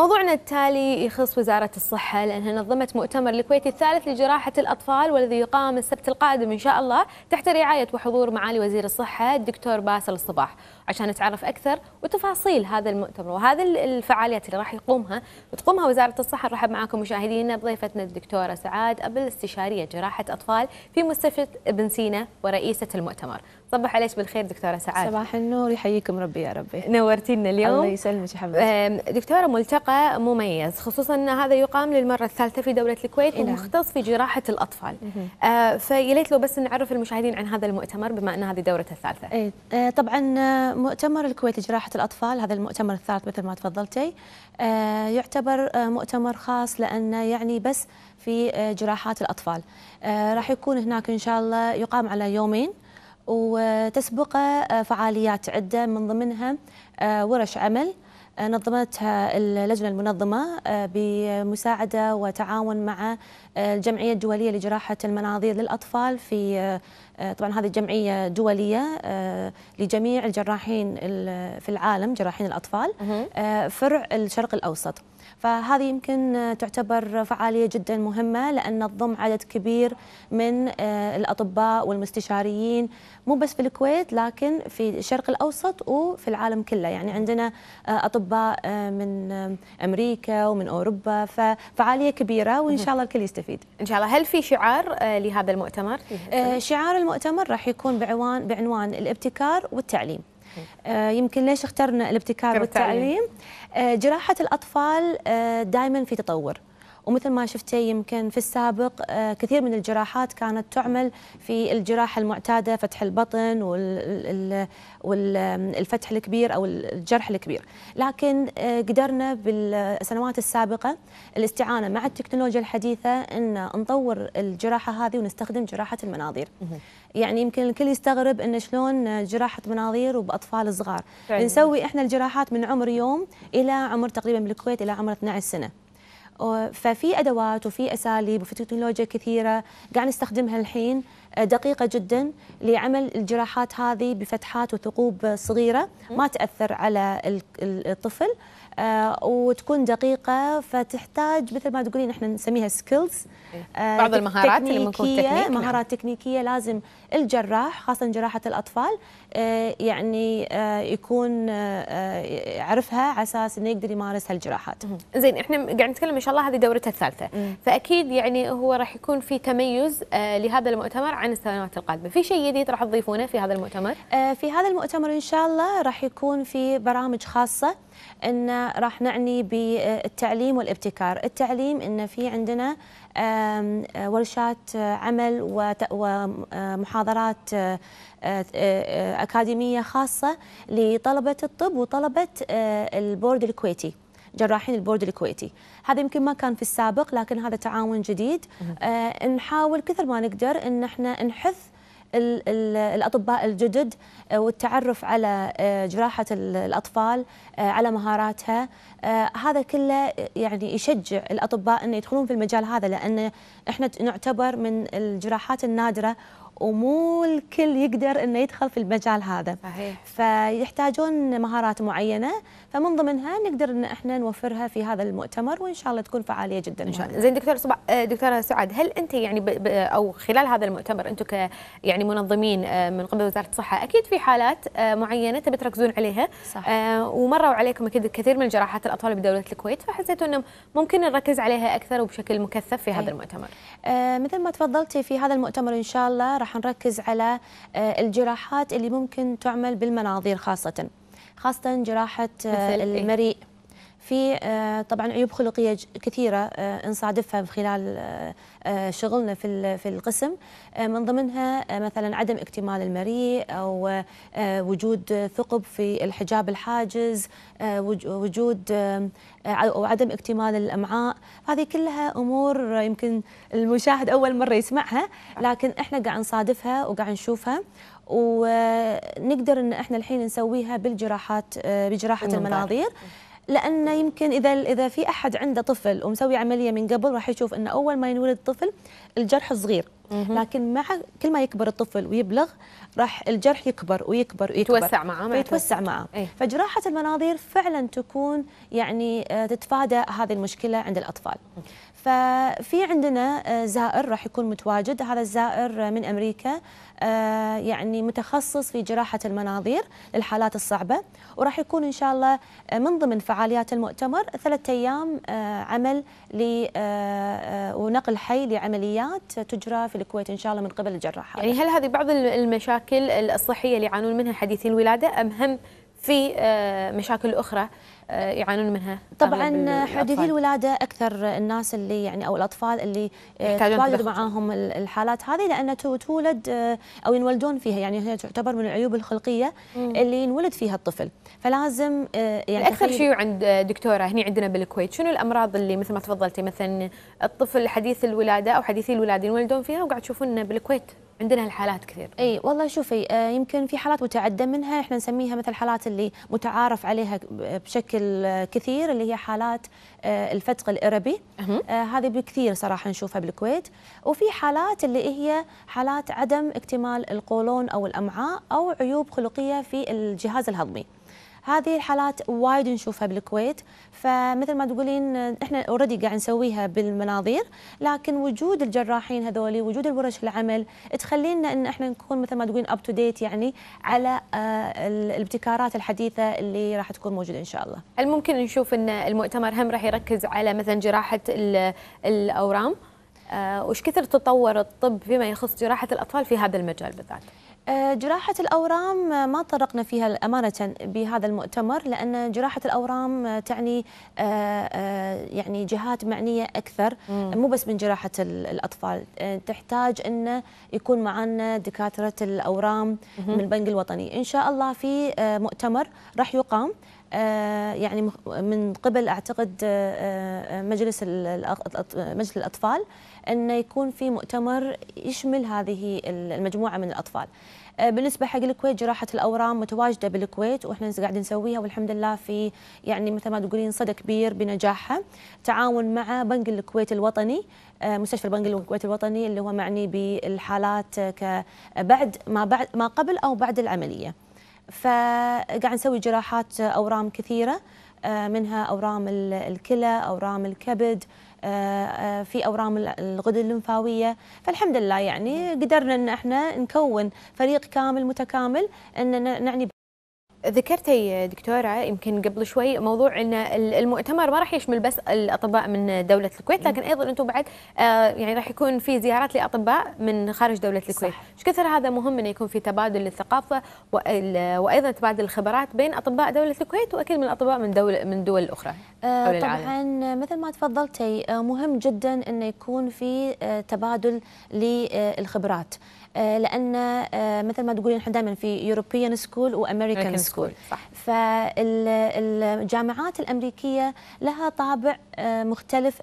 موضوعنا التالي يخص وزارة الصحة لأنها نظمت مؤتمر الكويت الثالث لجراحة الأطفال والذي يقام السبت القادم إن شاء الله تحت رعاية وحضور معالي وزير الصحة الدكتور باسل الصباح عشان نتعرف أكثر وتفاصيل هذا المؤتمر وهذه الفعاليات اللي راح يقومها تقومها وزارة الصحة نرحب معكم مشاهدينا بضيفتنا الدكتورة سعاد أبل استشارية جراحة أطفال في مستشفى ابن سينا ورئيسة المؤتمر صباح عليك بالخير دكتوره سعاد صباح النور يحييكم ربي يا ربي نورتينا اليوم الله يسلمك يا حبيبتي دكتوره ملتقى مميز خصوصا ان هذا يقام للمره الثالثه في دوله الكويت إيه ومختص في جراحه الاطفال آه فيليت لو بس نعرف المشاهدين عن هذا المؤتمر بما ان هذه دورته الثالثه إيه. طبعا آه، مؤتمر الكويت لجراحه الاطفال هذا المؤتمر الثالث مثل ما تفضلتي آه، يعتبر مؤتمر خاص لانه يعني بس في جراحات الاطفال راح يكون هناك ان شاء الله يقام على يومين وتسبقه آه، فعاليات عدة من ضمنها آه، ورش عمل آه، نظمتها اللجنة المنظمة بمساعدة وتعاون مع الجمعيه الدوليه لجراحه المناظير للاطفال في آه، طبعا هذه الجمعيه دوليه آه، لجميع الجراحين في العالم جراحين الاطفال آه، فرع الشرق الاوسط فهذه يمكن تعتبر فعاليه جدا مهمه لان تضم عدد كبير من الاطباء والمستشاريين مو بس في الكويت لكن في الشرق الاوسط وفي العالم كله يعني عندنا اطباء من امريكا ومن اوروبا ففعاليه كبيره وان شاء الله الكل يستفيد نستفيد ان شاء الله هل في شعار آه، لهذا المؤتمر آه، شعار المؤتمر راح يكون بعنوان بعنوان الابتكار والتعليم آه، يمكن ليش اخترنا الابتكار والتعليم جراحه الاطفال دائما في تطور ومثل ما شفتي يمكن في السابق آه، كثير من الجراحات كانت تعمل في الجراحه المعتاده فتح البطن والفتح الكبير او الجرح الكبير لكن آه، قدرنا بالسنوات السابقه الاستعانه مع التكنولوجيا الحديثه ان نطور الجراحه هذه ونستخدم جراحه المناظير يعني يمكن الكل يستغرب ان شلون جراحه مناظير وباطفال صغار نسوي احنا الجراحات من عمر يوم الى عمر تقريبا بالكويت الى عمر 12 سنه ففي ادوات وفي اساليب وفي تكنولوجيا كثيره قاعد نستخدمها الحين آه، دقيقه جدا لعمل الجراحات هذه بفتحات وثقوب صغيره ما تاثر على الطفل آه، وتكون دقيقة فتحتاج مثل ما تقولين احنا نسميها سكيلز إيه. آه، بعض المهارات اللي ممكن تكنيكية نعم. مهارات تكنيكية لازم الجراح خاصة جراحة الأطفال يعني يكون يعرفها على أساس إنه يقدر يمارس هالجراحات. زين احنا قاعد نتكلم إن شاء الله هذه دورتها الثالثة فأكيد يعني هو راح يكون في تميز لهذا المؤتمر عن السنوات القادمه، في شيء جديد راح تضيفونه في هذا المؤتمر؟ آه، في هذا المؤتمر ان شاء الله راح يكون في برامج خاصه ان راح نعني بالتعليم والابتكار، التعليم ان في عندنا آه، ورشات آه، عمل ومحاضرات اكاديميه خاصه لطلبه الطب وطلبه البورد الكويتي. جراحين البورد الكويتي هذا يمكن ما كان في السابق لكن هذا تعاون جديد آه نحاول كثر ما نقدر ان احنا نحث الاطباء الجدد آه، والتعرف على آه، جراحه الاطفال آه، على مهاراتها هذا كله يعني يشجع الاطباء ان يدخلون في المجال هذا لان احنا نعتبر من الجراحات النادره ومو الكل يقدر انه يدخل في المجال هذا صحيح. فيحتاجون مهارات معينه فمن ضمنها نقدر ان احنا نوفرها في هذا المؤتمر وان شاء الله تكون فعاليه جدا ان شاء الله زين دكتور صبع آه، دكتوره سعاد هل انت يعني ب... ب... او خلال هذا المؤتمر انتم ك يعني منظمين آه، من قبل وزاره الصحه اكيد في حالات آه، معينه تبي تركزون عليها صح. ومروا عليكم اكيد كثير من جراحات الاطفال بدوله الكويت فحسيتوا انه ممكن نركز عليها اكثر وبشكل مكثف في هذا المؤتمر مثل ما تفضلتي في هذا المؤتمر ان شاء الله راح راح نركز على آه، الجراحات اللي ممكن تعمل بالمناظير خاصة خاصة جراحة آه، إيه؟ المريء في آه، طبعا عيوب خلقيه كثيره آه، نصادفها خلال آه، شغلنا في في القسم من ضمنها مثلا عدم اكتمال المريء او وجود ثقب في الحجاب الحاجز وجود او عدم اكتمال الامعاء هذه كلها امور يمكن المشاهد اول مره يسمعها لكن احنا قاعد نصادفها وقاعد نشوفها ونقدر ان احنا الحين نسويها بالجراحات بجراحه المناظير لان يمكن اذا اذا في احد عنده طفل ومسوي عمليه من قبل راح يشوف ان اول ما ينولد الطفل الجرح صغير لكن مع كل ما يكبر الطفل ويبلغ راح الجرح يكبر ويكبر ويكبر يتوسع معه يتوسع معه إيه. فجراحه المناظير فعلا تكون يعني آه، تتفادى هذه المشكله عند الاطفال ففي عندنا آه، زائر راح يكون متواجد هذا الزائر آه، من امريكا آه، يعني متخصص في جراحه المناظير للحالات الصعبه وراح يكون ان شاء الله من ضمن فعاليات المؤتمر ثلاثة ايام عمل ونقل حي لعمليات تجرى في الكويت ان شاء الله من قبل الجراحات. يعني هل هذه بعض المشاكل الصحيه اللي يعانون منها حديثي الولاده ام هم في مشاكل اخرى آه، يعانون منها طبعا حديثي الولاده اكثر الناس اللي يعني او الاطفال اللي آه، تتواجد معاهم الحالات هذه لان تولد آه، او ينولدون فيها يعني هي تعتبر من العيوب الخلقيه مم. اللي ينولد فيها الطفل فلازم يعني اكثر شيء عند دكتوره هنا عندنا بالكويت شنو الامراض اللي مثل ما تفضلتي مثلا الطفل حديث الولاده او حديثي الولاده ينولدون فيها وقاعد تشوفون بالكويت عندنا هالحالات كثير اي والله شوفي آه يمكن في حالات متعدده منها احنا نسميها مثل الحالات اللي متعارف عليها بشكل كثير اللي هي حالات آه الفتق الاربي آه هذه بكثير صراحه نشوفها بالكويت وفي حالات اللي هي حالات عدم اكتمال القولون او الامعاء او عيوب خلقيه في الجهاز الهضمي هذه الحالات وايد نشوفها بالكويت فمثل ما تقولين احنا اوريدي قاعد نسويها بالمناظير لكن وجود الجراحين هذول وجود الورش العمل تخلينا ان احنا نكون مثل ما تقولين اب تو ديت يعني على آه، الابتكارات الحديثه اللي راح تكون موجوده ان شاء الله. هل ممكن نشوف ان المؤتمر هم راح يركز على مثلا جراحه الاورام؟ آه، وش كثر تطور الطب فيما يخص جراحه الاطفال في هذا المجال بالذات؟ آه، جراحة الأورام آه، ما تطرقنا فيها أمانة بهذا المؤتمر لأن جراحة الأورام آه، تعني يعني جهات معنية أكثر مو بس من جراحة الأطفال تحتاج أن يكون معنا دكاترة الأورام من البنك الوطني إن شاء الله في مؤتمر راح يقام يعني من قبل اعتقد مجلس مجلس الاطفال انه يكون في مؤتمر يشمل هذه المجموعه من الاطفال. آه، بالنسبه حق الكويت جراحه الاورام متواجده بالكويت واحنا قاعدين نسويها والحمد لله في يعني مثل ما تقولين صدى كبير بنجاحها تعاون مع بنك الكويت الوطني آه، مستشفى البنك الكويت الوطني اللي هو معني بالحالات آه، كبعد ما بعد ما قبل او بعد العمليه فقاعد نسوي جراحات اورام كثيره منها اورام الكلى اورام الكبد آه، آه، في اورام الغدد الليمفاويه فالحمد لله يعني قدرنا ان احنا نكون فريق كامل متكامل ان نعني ذكرتي دكتورة يمكن قبل شوي موضوع أن المؤتمر ما راح يشمل بس الأطباء من دولة الكويت لكن أيضا أنتم بعد آه، يعني راح يكون في زيارات لأطباء من خارج دولة الكويت إيش كثر هذا مهم أنه يكون في تبادل الثقافة وأيضا تبادل الخبرات بين أطباء دولة الكويت وأكيد من الأطباء من دول من دول أخرى آه، طبعا مثل ما تفضلتي آه، مهم جدا أنه يكون في تبادل للخبرات آه، لان آه، مثل ما تقولين احنا دائما في يوروبيان سكول وامريكان سكول فالجامعات الامريكيه لها طابع آه، مختلف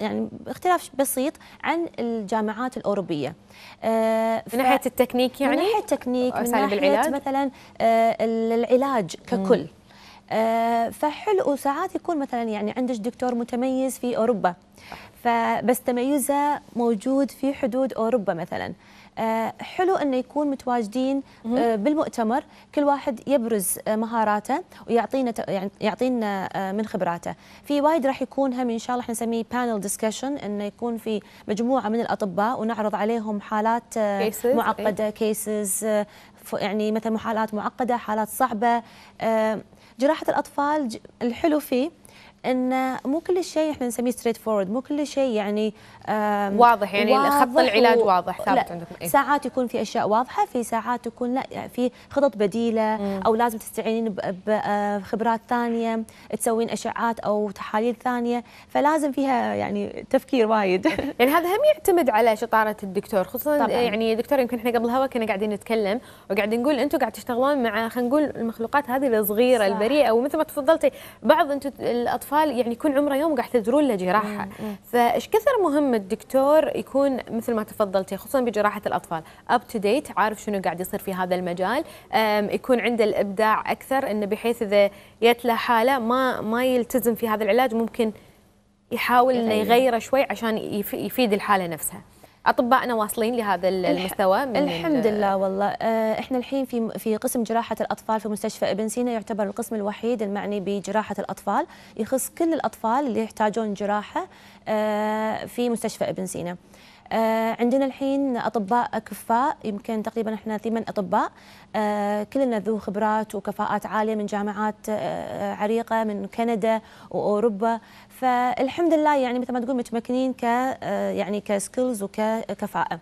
يعني اختلاف بسيط عن الجامعات الاوروبيه ف... من ناحيه التكنيك يعني من ناحيه التكنيك من يعني؟ ناحيه العلاج؟ مثلا العلاج ككل م. فحلو وساعات يكون مثلا يعني عندك دكتور متميز في اوروبا فبس تميزه موجود في حدود اوروبا مثلا آه، حلو انه يكون متواجدين آه، بالمؤتمر كل واحد يبرز آه، مهاراته ويعطينا يعني يعطينا من خبراته في وايد راح يكون هم ان شاء الله احنا نسميه بانل ديسكشن انه يكون في مجموعه من الاطباء ونعرض عليهم حالات إيه. معقده كيسز يعني مثلا حالات معقده حالات صعبه جراحه الاطفال الحلو فيه ان مو كل شيء احنا نسميه ستريت فورورد مو كل شيء يعني واضح يعني واضح خط العلاج واضح ثابت عندكم إيه؟ ساعات يكون في اشياء واضحه في ساعات تكون لا يعني في خطط بديله مم. او لازم تستعينين بخبرات آه، ثانيه تسوين اشعات او تحاليل ثانيه فلازم فيها يعني تفكير وايد يعني هذا هم يعتمد على شطاره الدكتور خصوصا طبعاً. يعني دكتور يمكن احنا قبل هوا كنا قاعدين نتكلم وقاعدين نقول انتم قاعد تشتغلون مع خلينا نقول المخلوقات هذه الصغيره صح. البريئه ومثل ما تفضلتي بعض انتم الاطفال الاطفال يعني يكون عمره يوم قاعد تدرون له جراحه فايش كثر مهم الدكتور يكون مثل ما تفضلتي خصوصا بجراحه الاطفال اب تو ديت عارف شنو قاعد يصير في هذا المجال يكون عنده الابداع اكثر انه بحيث اذا جت له حاله ما ما يلتزم في هذا العلاج ممكن يحاول انه يغيره شوي عشان يفيد الحاله نفسها اطبائنا واصلين لهذا المستوى من الحمد لله والله آه، احنا الحين في في قسم جراحه الاطفال في مستشفى ابن سينا يعتبر القسم الوحيد المعني بجراحه الاطفال يخص كل الاطفال اللي يحتاجون جراحه آه، في مستشفى ابن سينا آه، عندنا الحين اطباء كفاء يمكن تقريبا احنا ثمان اطباء آه، كلنا ذو خبرات وكفاءات عاليه من جامعات آه، عريقه من كندا واوروبا فالحمد لله يعني مثل ما تقول متمكنين ك يعني كسكيلز وككفاءه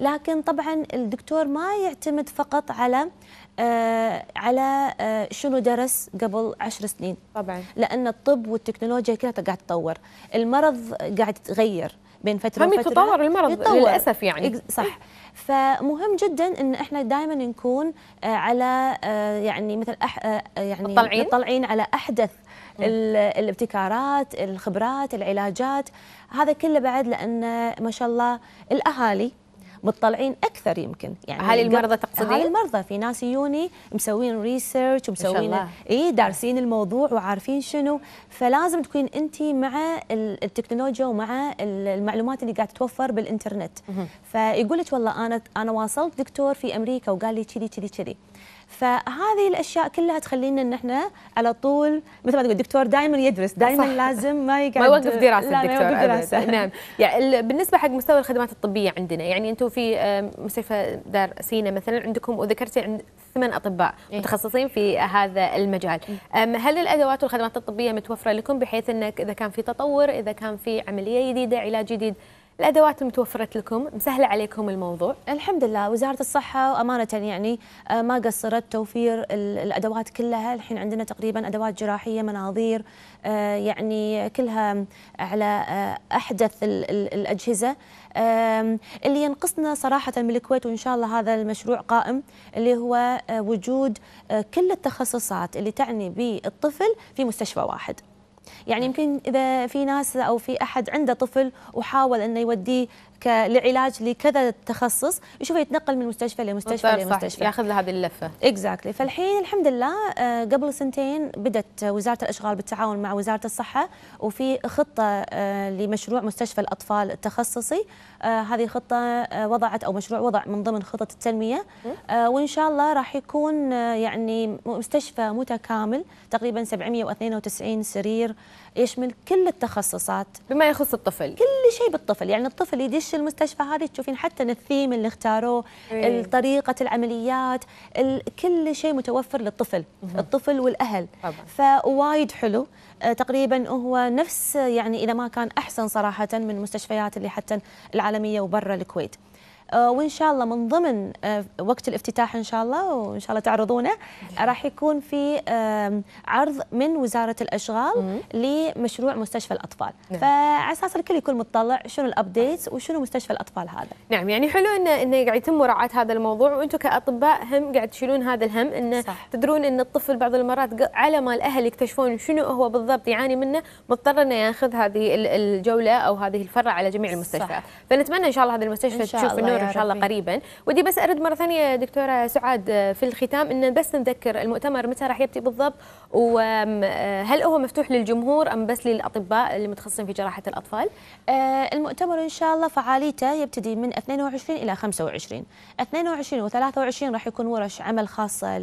لكن طبعا الدكتور ما يعتمد فقط على آه على آه شنو درس قبل عشر سنين طبعا لان الطب والتكنولوجيا كلها قاعد تتطور المرض قاعد يتغير بين فتره وفتره تطور المرض يتطور. للاسف يعني صح فمهم جدا ان احنا دائما نكون آه، على آه، يعني مثل أح آه، يعني مطلعين مطلعين على احدث الابتكارات الخبرات العلاجات هذا كله بعد لان ما شاء الله الاهالي مطلعين اكثر يمكن يعني هل المرضى تقصدين؟ هل المرضى في ناس يوني مسوين ريسيرش ومسوين اي دارسين الموضوع وعارفين شنو فلازم تكون انت مع التكنولوجيا ومع المعلومات اللي قاعد تتوفر بالانترنت فيقول لك والله انا انا واصلت دكتور في امريكا وقال لي كذي كذي كذي فهذه الاشياء كلها تخلينا ان احنا على طول مثل ما تقول الدكتور دائما يدرس دائما لازم ما يقعد ما يوقف دراسه الدكتور ما يوقف دراسه نعم يعني بالنسبه حق مستوى الخدمات الطبيه عندنا يعني انتم في مستشفى دار سينا مثلا عندكم وذكرتي عند ثمان اطباء إيه. متخصصين في هذا المجال إيه. هل الادوات والخدمات الطبيه متوفره لكم بحيث انك اذا كان في تطور اذا كان في عمليه جديده علاج جديد الادوات المتوفره لكم مسهله عليكم الموضوع الحمد لله وزاره الصحه وامانه يعني آه، ما قصرت توفير الادوات كلها الحين عندنا تقريبا ادوات جراحيه مناظير آه، يعني كلها على آه، احدث الاجهزه اللي ينقصنا صراحه من الكويت وان شاء الله هذا المشروع قائم اللي هو وجود كل التخصصات اللي تعني بالطفل في مستشفى واحد يعني يمكن اذا في ناس او في احد عنده طفل وحاول انه يوديه لعلاج لكذا تخصص يشوفه يتنقل من مستشفى لمستشفى لمستشفى ياخذ له هذه اللفه اكزاكتلي exactly. فالحين الحمد لله آه، قبل سنتين بدت وزاره الاشغال بالتعاون مع وزاره الصحه وفي خطه آه، لمشروع مستشفى الاطفال التخصصي آه، هذه خطه وضعت او مشروع وضع من ضمن خطه التنميه وان شاء الله راح يكون يعني مستشفى متكامل تقريبا 792 سرير يشمل كل التخصصات بما يخص الطفل كل شيء بالطفل يعني الطفل يدش تخش المستشفى هذه تشوفين حتى الثيم اللي اختاروه إيه. طريقه العمليات كل شيء متوفر للطفل مه. الطفل والاهل طبعا. فوايد حلو آه، تقريبا هو نفس يعني اذا ما كان احسن صراحه من المستشفيات اللي حتى العالميه وبرا الكويت آه، وان شاء الله من ضمن آه، وقت الافتتاح ان شاء الله وان شاء الله تعرضونه راح يكون في عرض من وزاره الاشغال لمشروع مستشفى الاطفال نعم. فعلى اساس الكل يكون متطلع شنو الابديت وشنو مستشفى الاطفال هذا نعم يعني حلو انه انه قاعد يتم مراعاه هذا الموضوع وانتم كاطباء هم قاعد تشيلون هذا الهم انه صح. تدرون ان الطفل بعض المرات على ما الاهل يكتشفون شنو هو بالضبط يعاني منه مضطر انه ياخذ هذه الجوله او هذه الفرع على جميع المستشفيات فنتمنى ان شاء الله هذه المستشفى تشوف انه الدكتور ان شاء الله قريبا ودي بس ارد مره ثانيه دكتوره سعاد آه، في الختام ان بس نذكر المؤتمر متى راح يبتدي بالضبط وهل آه، هو مفتوح للجمهور ام بس للاطباء المتخصصين في جراحه الاطفال آه، المؤتمر ان شاء الله فعاليته يبتدي من 22 الى 25 22 و23 راح يكون ورش عمل خاصه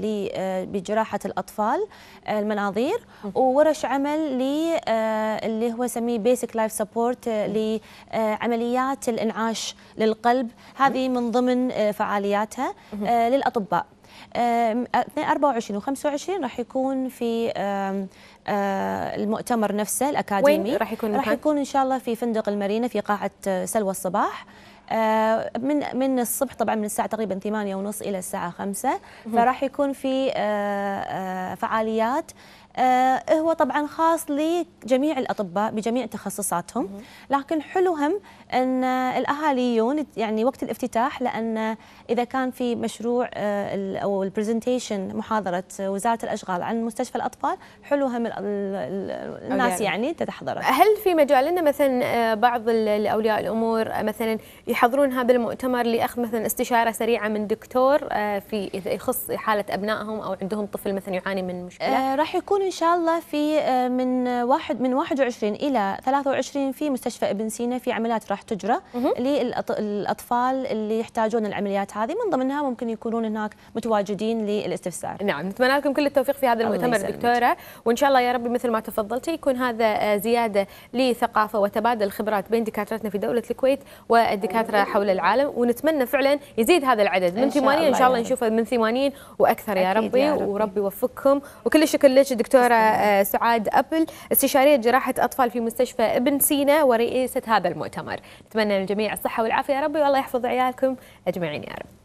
بجراحه الاطفال المناظير وورش عمل لي اللي هو سميه بيسك لايف سبورت لعمليات الانعاش للقلب هذه من ضمن آه، فعالياتها آه، للاطباء اثناء 24 و 25 راح يكون في آه، المؤتمر نفسه الاكاديمي وين راح يكون راح يكون ان شاء الله في فندق المارينا في قاعه سلوى الصباح من من الصبح طبعا من الساعه تقريبا 8 ونص الى الساعه 5 فراح يكون في فعاليات هو طبعا خاص لجميع الاطباء بجميع تخصصاتهم لكن حلو هم ان الاهالي يجون يعني وقت الافتتاح لان اذا كان في مشروع آه، او البرزنتيشن محاضره آه، وزاره الاشغال عن مستشفى الاطفال حلو هم الناس يعني تتحضر هل في مجال ان مثلا آه، بعض الاولياء الامور مثلا يحضرون هذا المؤتمر لاخذ مثلا استشاره سريعه من دكتور في اذا يخص حاله ابنائهم او عندهم طفل مثلا يعاني من مشكله راح يكون ان شاء الله في من واحد من 21 الى 23 في مستشفى ابن سينا في عمليات راح راح تجرى للاطفال اللي يحتاجون العمليات هذه من ضمنها ممكن يكونون هناك متواجدين للاستفسار نعم نتمنى لكم كل التوفيق في هذا المؤتمر دكتوره وان شاء الله يا رب مثل ما تفضلتي يكون هذا آه، زياده لثقافه وتبادل خبرات بين دكاترتنا في دوله الكويت والدكاتره حول العالم ونتمنى فعلا يزيد هذا العدد من 80 ان شاء الله نشوفه من 80 واكثر يا ربي, يا ربي وربي يوفقكم وكل الشكر لك دكتوره آه، سعاد ابل استشاريه جراحه اطفال في مستشفى ابن سينا ورئيسه هذا المؤتمر نتمنى للجميع الصحة والعافية يا ربي والله يحفظ عيالكم أجمعين يا رب